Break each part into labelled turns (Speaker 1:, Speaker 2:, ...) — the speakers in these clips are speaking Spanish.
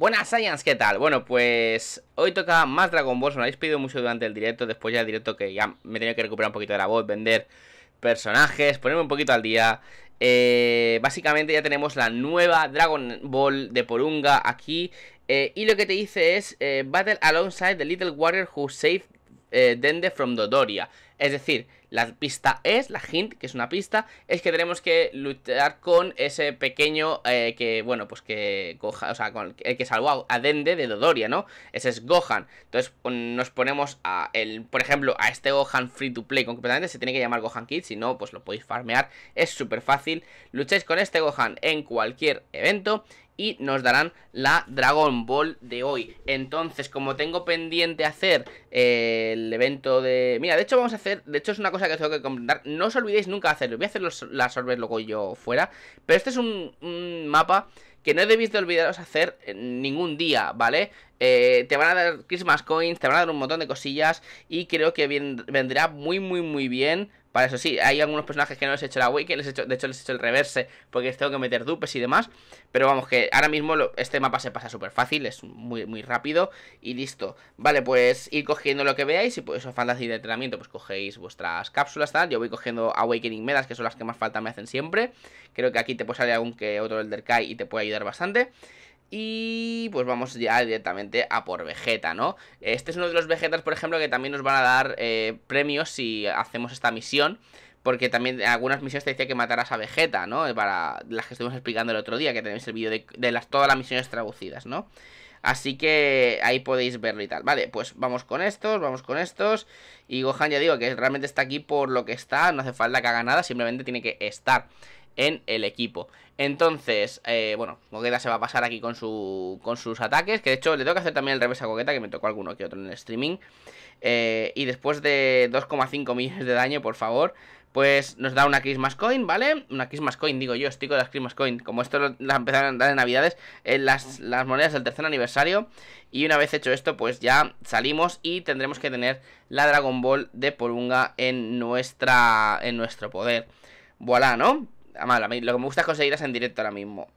Speaker 1: Buenas Science, ¿qué tal? Bueno, pues hoy toca más Dragon Ball, me habéis pedido mucho durante el directo, después ya el directo que ya me tenía que recuperar un poquito de la voz, vender personajes, ponerme un poquito al día. Eh, básicamente ya tenemos la nueva Dragon Ball de Porunga aquí. Eh, y lo que te dice es eh, Battle alongside the Little Warrior who saved Dende from Dodoria. Es decir, la pista es, la hint, que es una pista, es que tenemos que luchar con ese pequeño eh, que, bueno, pues que coja, o sea, con el que salvó a Dende de Dodoria, ¿no? Ese es Gohan. Entonces nos ponemos a, el, por ejemplo, a este Gohan free to play, Concretamente se tiene que llamar Gohan Kid, si no, pues lo podéis farmear, es súper fácil. Lucháis con este Gohan en cualquier evento y nos darán la Dragon Ball de hoy. Entonces, como tengo pendiente hacer eh, el evento de... Mira, de hecho vamos a hacer... De hecho es una cosa que tengo que comentar. No os olvidéis nunca de hacerlo. Voy a hacer la las luego yo fuera. Pero este es un, mapa que no debéis de olvidaros hacer ningún día, ¿vale? Eh, te van a dar Christmas Coins, te van a dar un montón de cosillas y creo que vendrá muy, muy, muy bien para eso sí, hay algunos personajes que no les he hecho la wiki, les he hecho, de hecho les he hecho el reverse porque les tengo que meter dupes y demás. Pero vamos, que ahora mismo este mapa se pasa súper fácil, es muy, muy rápido y listo. Vale, pues ir cogiendo lo que veáis y pues os y de entrenamiento, pues cogéis vuestras cápsulas, tal. Yo voy cogiendo Awakening Medas, que son las que más falta me hacen siempre. Creo que aquí te puede salir algún que otro Elder Kai y te puede ayudar bastante. Y pues vamos ya directamente a por Vegeta, ¿no? Este es uno de los Vegetas, por ejemplo, que también nos van a dar eh, premios si hacemos esta misión. Porque también algunas misiones te decía que matarás a Vegeta, ¿no? Eh, para las que estuvimos explicando el otro día, que tenéis el vídeo de, de, las, todas las misiones traducidas, ¿no? Así que ahí podéis verlo y tal. Vale, pues vamos con estos, vamos con estos. Y Gohan ya digo que realmente está aquí por lo que está, no hace falta que haga nada, simplemente tiene que estar en el equipo. Entonces, eh, bueno, Coqueta se va a pasar aquí con, su, con sus ataques, que de hecho le tengo que hacer también el revés a Coqueta, que me tocó alguno que otro en el streaming. Eh, y después de 2,5 millones de daño, por favor, pues nos da una Christmas Coin, ¿vale? Una Christmas Coin, digo yo, estoy con las Christmas Coin. Como esto la empezaron a dar en Navidades, en eh, las, las monedas del tercer aniversario. Y una vez hecho esto, pues ya salimos y tendremos que tener la Dragon Ball de Porunga en, nuestra, en nuestro poder. Voilà, ¿no? lo que me gusta es conseguirlas en directo ahora mismo.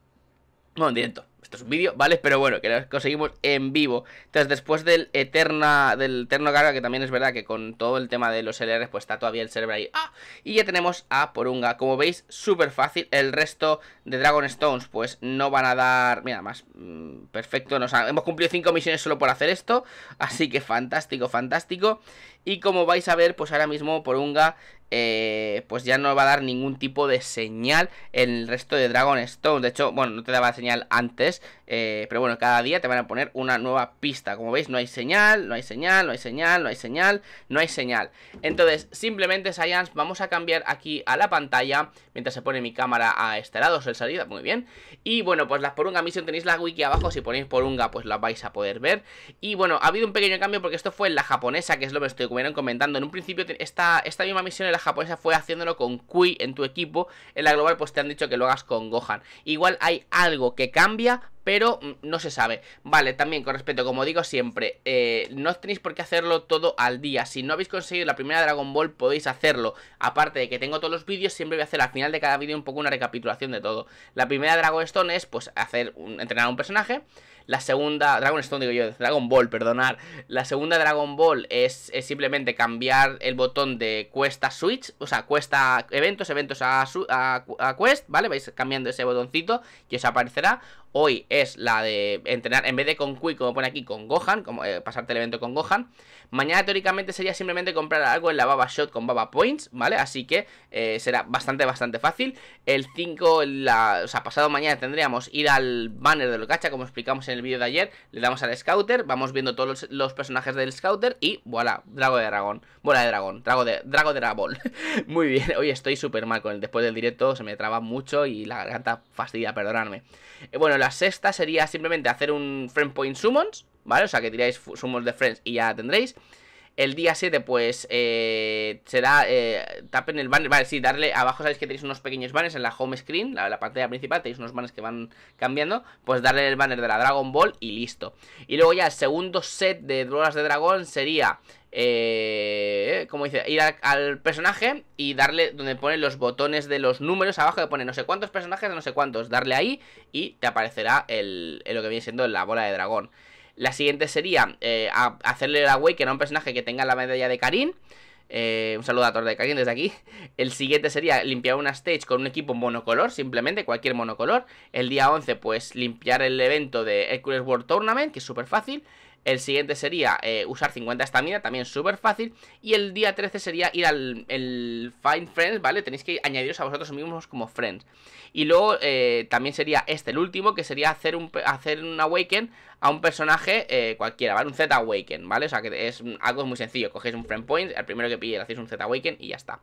Speaker 1: No, en directo. Esto es un vídeo, ¿vale? Pero bueno, que las conseguimos en vivo. Entonces, después del eterna, del eterno carga, que también es verdad que con todo el tema de los LRs pues está todavía el server ahí. ¡Ah! Y ya tenemos a Porunga. Como veis, súper fácil. El resto de Dragon Stones, pues no van a dar... Mira, más mm, perfecto. Nos hemos cumplido 5 misiones solo por hacer esto. Así que fantástico, fantástico. Y como vais a ver, pues ahora mismo Porunga eh, pues ya no va a dar ningún tipo de señal en el resto de Dragon Stone. De hecho, bueno, no te daba señal antes, eh, pero bueno, cada día te van a poner una nueva pista. Como veis, no hay señal, no hay señal, no hay señal, no hay señal, no hay señal. Entonces, simplemente, Science, vamos a cambiar aquí a la pantalla, mientras se pone mi cámara a este lado, el salida, muy bien. Y bueno, pues las Porunga misión tenéis la wiki abajo, si ponéis Porunga, pues la vais a poder ver. Y bueno, ha habido un pequeño cambio porque esto fue en la japonesa, que es lo que estoy comentando. En un principio, esta, esta misma misión en la japonesa fue haciéndolo con Kui en tu equipo. En la global pues te han dicho que lo hagas con Gohan. Igual hay algo que cambia, pero mm, no se sabe. Vale, también con respecto como digo siempre, eh, no tenéis por qué hacerlo todo al día. Si no habéis conseguido la primera Dragon Ball, podéis hacerlo. Aparte de que tengo todos los vídeos, siempre voy a hacer al final de cada vídeo un poco una recapitulación de todo. La primera Dragon Stone es, pues, hacer entrenar a un personaje. La segunda, Dragon Stone digo yo, Dragon Ball, perdonar. La segunda Dragon Ball es, simplemente cambiar el botón de cuesta Switch, o sea, cuesta eventos, eventos a, quest, ¿vale? Vais cambiando ese botoncito y os aparecerá hoy es la de entrenar en vez de con Quick, como pone aquí, con Gohan, como eh, pasarte el evento con Gohan. Mañana teóricamente sería simplemente comprar algo en la Baba Shot con Baba Points, ¿vale? Así que eh, será bastante, bastante fácil. El 5, la, o sea, pasado mañana tendríamos ir al banner de Locacha, como explicamos en el vídeo de ayer. Le damos al Scouter, vamos viendo todos los, personajes del Scouter y voilà, Drago de Dragón. Bola de Dragón, Drago de, Drago de Dragón. Muy bien, hoy estoy súper mal con el después del directo, se me traba mucho y la garganta fastidia, perdonadme. Eh, bueno, bueno, la sexta sería simplemente hacer un friend point summons, ¿vale? O sea, que tiráis summons de friends y ya tendréis. El día 7, pues, eh, será, eh, tapen el banner, vale, sí, darle abajo, sabéis que tenéis unos pequeños banners en la home screen, la, la pantalla principal, tenéis unos banners que van cambiando, pues darle el banner de la Dragon Ball y listo. Y luego ya el segundo set de drogas de dragón sería eh, como dice, ir al personaje y darle donde pone los botones de los números abajo que pone no sé cuántos personajes no sé cuántos, darle ahí y te aparecerá lo que viene siendo la bola de dragón. La siguiente sería eh, hacerle la wake que era un personaje que tenga la medalla de Karin. Eh, un saludo a Torre de Karin desde aquí. El siguiente sería limpiar una stage con un equipo monocolor, simplemente cualquier monocolor. El día 11, pues limpiar el evento de Hercules World Tournament, que es súper fácil. El siguiente sería eh, usar 50 estamina, también súper fácil. Y el día 13 sería ir al Find Friends, ¿vale? Tenéis que añadiros a vosotros mismos como Friends. Y luego eh, también sería este el último, que sería hacer un, hacer un Awaken a un personaje eh, cualquiera, ¿vale? Un Z Awaken, ¿vale? O sea que es algo muy sencillo. Cogéis un Friend Point, el primero que pilléis hacéis un Z Awaken y ya está.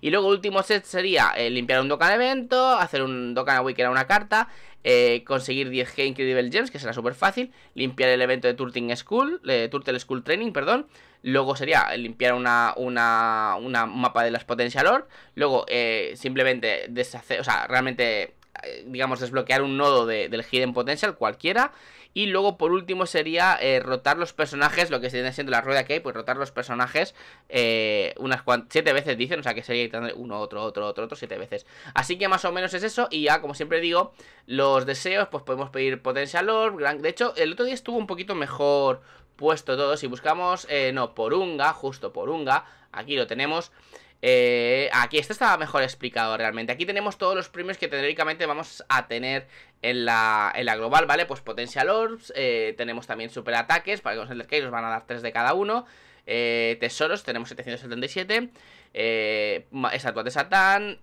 Speaker 1: Y luego el último set sería limpiar un Dokkan evento, hacer un Dokkan Awaken a una carta eh, conseguir 10G Incredible Gems, que será súper fácil, limpiar el evento de Turtle School, Turtle School Training, perdón, luego sería limpiar una, una, mapa de las Potential Lord, luego eh, simplemente deshacer, o sea, realmente eh, digamos, desbloquear un nodo de, del Hidden Potential, cualquiera. Y luego, por último, sería eh, rotar los personajes, lo que se viene siendo la rueda que hay, pues rotar los personajes eh, unas cuantas, siete veces, dicen, o sea que sería uno, otro, otro, otro, otro, siete veces. Así que más o menos es eso, y ya, como siempre digo, los deseos, pues podemos pedir Potential Orb, gran... de hecho, el otro día estuvo un poquito mejor puesto todo, si buscamos, eh, no, unga justo por unga aquí lo tenemos... Eh, aquí, este estaba mejor explicado realmente. Aquí tenemos todos los premios que teóricamente vamos a tener en la, global, ¿vale? Pues Potential Orbs, eh, tenemos también super ataques, para que os entendáis, van a dar 3 de cada uno. Eh, tesoros, tenemos 777. Estatuas de Satán.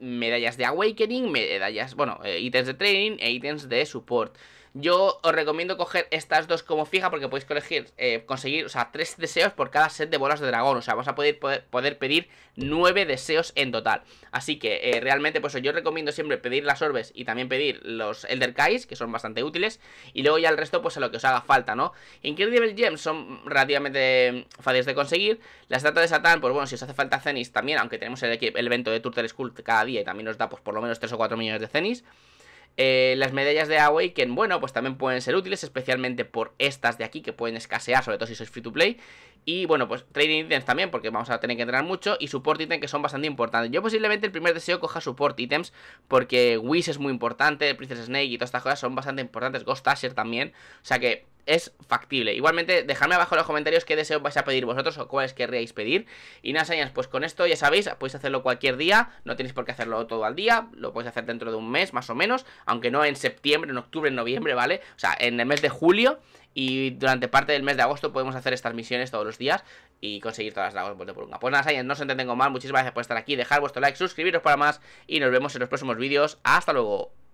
Speaker 1: medallas de Awakening, medallas, bueno, ítems de training e ítems de support. Yo os recomiendo coger estas dos como fija porque podéis eh, conseguir, o sea, tres deseos por cada set de bolas de dragón. O sea, vamos a poder, poder, pedir nueve deseos en total. Así que eh, realmente, pues yo recomiendo siempre pedir las orbes y también pedir los Elder Kais, que son bastante útiles. Y luego ya el resto, pues a lo que os haga falta, ¿no? Incredible Gems son relativamente mm, fáciles de conseguir. Las estatua de Satán, pues bueno, si os hace falta Cenis también, aunque tenemos el, evento de Turtle skull cada día y también nos da, pues por lo menos 3 o 4 millones de Cenis. Eh, las medallas de Awaken, bueno, pues también pueden ser útiles, especialmente por estas de aquí que pueden escasear, sobre todo si sois free to play. Y bueno, pues trading items también, porque vamos a tener que entrenar mucho. Y support items que son bastante importantes. Yo posiblemente el primer deseo coja support items, porque Wish es muy importante, Princess Snake y todas estas cosas son bastante importantes. Ghost Asher también. O sea que es factible. Igualmente, dejadme abajo en los comentarios qué deseos vais a pedir vosotros o cuáles querríais pedir. Y nada, señas, pues con esto ya sabéis, podéis hacerlo cualquier día, no tenéis por qué hacerlo todo al día, lo podéis hacer dentro de un mes más o menos, aunque no en septiembre, en octubre, en noviembre, ¿vale? O sea, en el mes de julio y durante parte del mes de agosto podemos hacer estas misiones todos los días y conseguir todas las lagos de una. Pues nada, señas, no os entretengo mal, muchísimas gracias por estar aquí, dejar vuestro like, suscribiros para más y nos vemos en los próximos vídeos. Hasta luego.